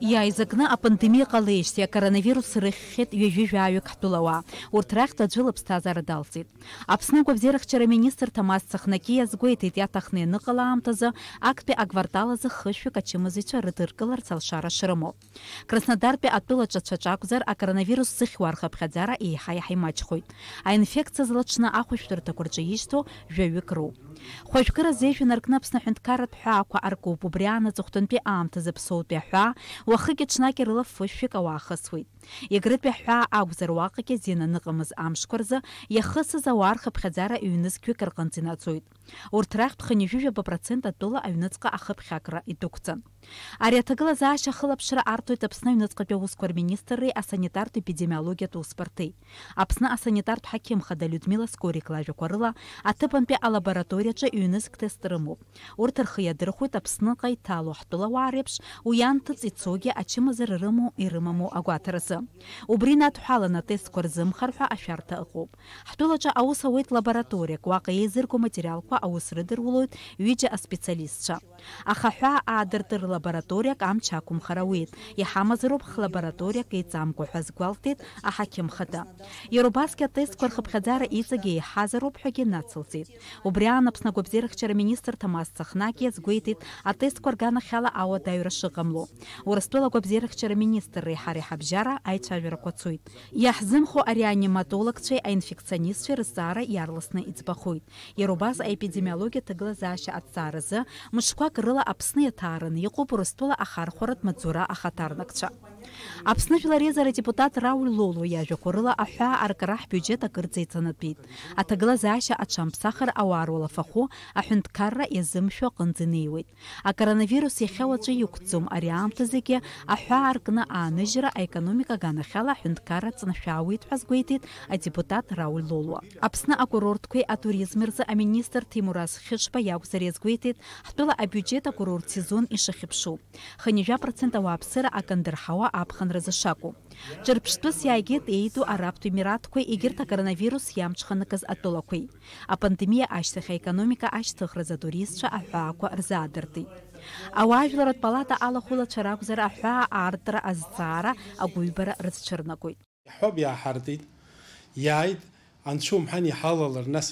иааизакны апынтеми иҟалеижьҭеи акоронавирус рыхьхьеит ҩажәи қатулауа ҳтәылауаа урҭ рахь даӡәы лыԥсҭазаара далҵит аԥсны агәабзиарахчара министр ҭамаз цахнакиа згәеиҭеит иаҭахны ианыҟала аамҭазы акпе агвартал азы хышәҩык ачымазаҩцәа рыдыркыларц алшара шрымоу краснодартәи атәылаҿацәаҿ акәзар акоронавирус зыхьуа рхыԥхьаӡара еиҳа иаҳа имаҷхоит аинфекциа злаҽны ахәышәтәырҭақәа рҿы ишьҭоу кру. роуп хәажәкыра зежәҩан аркны аԥсны аҳәынҭқарратә ҳәаақәа аркуп убри аан аҵыхәтәантәи аамҭазы ԥсоутәи уахыкгьы ҽнак ирлафышәшәык ауаахысуеит егрытәи ҳәаа акәзар уаҟагьы зин аныҟамыз амшқәа рзы иахысыз ауаа рхыԥхьаӡара ҩнызқьҩык рҟынӡа инацоит урҭ рахьтә хынҩажәижәаба процент атәыла аҩныҵҟа ахыԥхьакра идәықәҵан ари аҭагылазаашьа ахылаԥшра арҭоит аԥсны аҩныҵҟатәи аусқәа рминистрреи асанитартә эпидемиологиатә усбарҭеи аԥсны асанитартә ҳақьым да людмила скорик лажәақәа рыла аҭыԥантәи алабораториаҿы ҩнызк тест рымоуп урҭ рхы иадырхәоит аԥсныҟа иҭало ҳтәылауаа реиԥш уи анҭыҵ ицо ҳазголагьы ачымазара рымоу ирымаму агәаҭаразы Убрина надҳәалан атестқәа рзымхар ҳәа ашәарҭа ыҟоуп ҳтәылаҿы аус ауеит лабораториак уаҟа еизырго материалқәа аус рыдыруалоит ҩыџьа аспециалистцәа аха ҳәа аадыртыр лабораториак лабораторияк ақәымхар ауеит иҳамазароуп ҳлабораториак еиҵамкәа ҳәа згәалҭеит аҳақьым хада иара убасгьы атестқәа рхыԥхьаӡара иҵегьы еиҳазароуп ҳәагьы нацылҵеит убри аан аԥсны агәабзиарахьчара министр а цахнакиа хала ауа рганахьала ауадаҩра шыҟамло астол агәабзиарахьчара министрреи ҳареи ҳабжьара аицәажәарақәа цоит иаҳзымхо ареаниматологцәеи аинфекционистцәеи рызҵаара иарласны иӡбахоит иара убас аепидемиологиа ҭагылазаашьа аҭҵааразы мышқәак рыла тарын. иаҭаараны иҟоуп урыстәыла ахархәаратә маҵура ахаҭарнакцәа аԥсны жәларезара депутат рауль лоло иажәақәа рыла аҳәаа аркараҳ бюџьет акырӡа еиҵанатәеит аҭагылазаашьа фаху ауаа руалафахәы аҳәынҭқарра иазымшәо аҟынӡа инеиуеит акоронавирус иахьа уаҵәы иқәӡом ари аамҭа зегьы аҳәаа аркны ааныжьра аекономика аганахьала аҳәынҭқарра ҵнашәаауеит ҳәа а депутат рауль лолуа аԥсны а атуризми рзы аминистр тимураз хьышба иакәзар иазгәеиҭеит а абиуџьет курорт сезон ишахьыԥшу хынҩажәа апсыра а акандырҳауа аԥхынра зышакәу ҿырԥштәыс иааигеит еиду арабтә емиратқәеи егьырҭ акоронавирус иамҽханакыз атәылақәеи апандемиа ашьҭахь аекономика ашьҭыхраз атуристцәа аҳәаақәа рзаадыртит ауаажәларратә палата ала хула алахәылацәа ракәзар аҳәаа аартра азҵаара агәыҩбара рызҽырнагоит иаҳҳәоуп иааҳартит иааит анчум умҳан халалар нас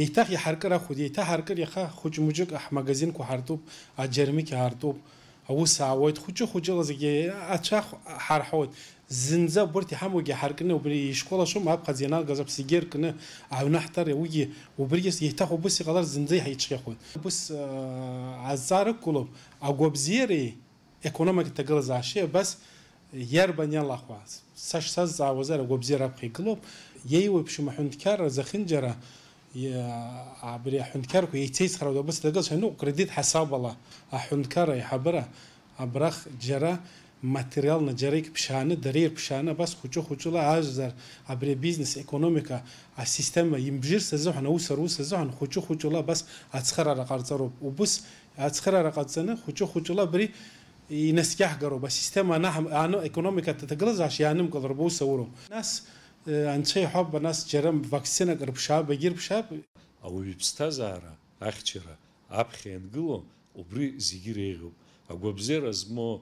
еиҭах иҳаркыр ахәд еиҭаҳаркыр иаха ку муҷык а ҳартуп ки ҳартуп او ساوید خودش از لزگی اچه هر حود زنزه برتی همو گه هر کنه و بری شکولا شو ماب قزینا گزب سیگر کنه او نحتر او گی و بریس یه تا بسی قدر زنده هیچ خود بس عزار کلوب او گوبزیری اکونومیک تگل زاشه بس یار بنیان لخواست سش سز زاوزه رو گوبزیر اب کلوب، یه و بشو زخین زخنجره عبري حنكاركو يتيس خرودو بس دقص هنو كريديت حساب الله حنكار يحبره أبرخ جرا ماتريال نجريك بشانة درير بشانة بس خوشو خوشو لا أجزر عبر بيزنس اكونوميكا السيستم يمبجير سزوحنا وسر وسزوحنا خوشو خوشو لا بس أتخرى رقارتروب وبس أتخرى رقارتنا خوشو خوشو لا بري ينسكح قروب السيستم أنا أنا اكونوميكا تتقلز عشان ينمقل بو سورو ناس анчай хоб банас жарам вакцина гырпшаа бегирпшаб агуби пстазара ахчира апхенгло убри зигирегу агубзера змо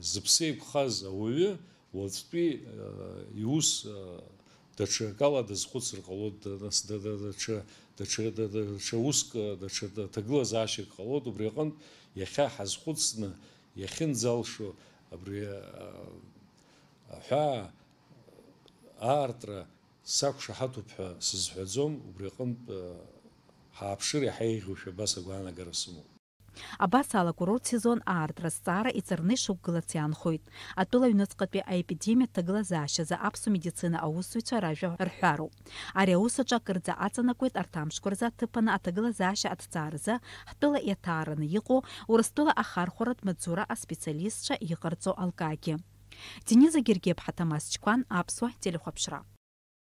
зпсей кхаз ауе вотпи юс дачакала да схуцр холод да нас да да да ча да ча да да ча уск да ча да тагла заши холод убри хан яха хазхуцна яхин залшу абри ха аартра сақәшаҳаҭуп ҳәа сызҳәаӡом убри аҟынтә э, ҳааԥшыр иҳаиӷьушәа абас агәаанагара сымоуп Абас ала курорт сезон аартра зҵаара иҵарны ишықәгылац иаанхоит. Атәыла аҩныҵҟатәи аепидемиа ҭагылазаашьазы аԥсуа медицина аусзуҩцәа ражәа рҳәароуп. Ари аусаҿ акырӡа аҵанакуеит арҭ амшқәа рзы аҭыԥаны аҭагылазаашьа аҭҵааразы ҳтәыла иаҭаараны иҟоу Урыстәыла ахархәаратә маҵзура аспециалистцәа иҟарҵо алкаки дениз гергеп ҭамас ҷкәан аԥсуа қапшыра.